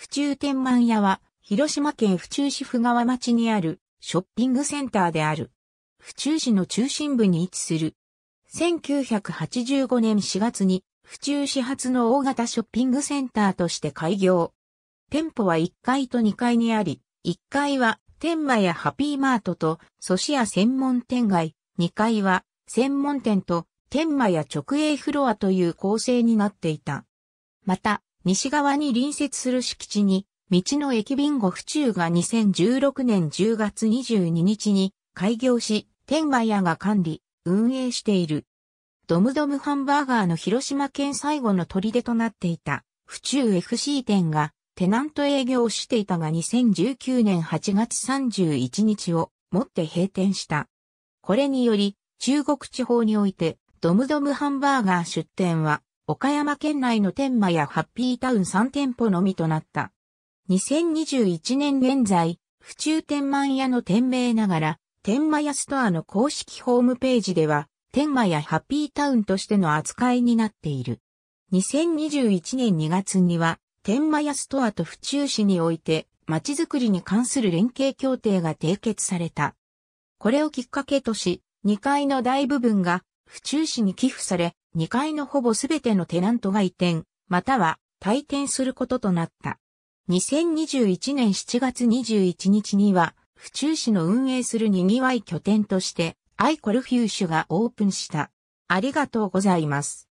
府中天満屋は、広島県府中市府川町にあるショッピングセンターである。府中市の中心部に位置する。1985年4月に、府中市発の大型ショッピングセンターとして開業。店舗は1階と2階にあり、1階は天満やハピーマートとソシ屋専門店街、2階は専門店と天満や直営フロアという構成になっていた。また、西側に隣接する敷地に、道の駅ビンゴ府中が2016年10月22日に開業し、天満屋が管理、運営している。ドムドムハンバーガーの広島県最後の砦となっていた、府中 FC 店が、テナント営業をしていたが2019年8月31日をもって閉店した。これにより、中国地方において、ドムドムハンバーガー出店は、岡山県内の天満やハッピータウン3店舗のみとなった。2021年現在、府中天満屋の店名ながら、天満屋ストアの公式ホームページでは、天満屋ハッピータウンとしての扱いになっている。2021年2月には、天満屋ストアと府中市において、街づくりに関する連携協定が締結された。これをきっかけとし、2階の大部分が府中市に寄付され、2階のほぼすべてのテナントが移転、または退店することとなった。2021年7月21日には、府中市の運営する賑わい拠点として、アイコルフューシュがオープンした。ありがとうございます。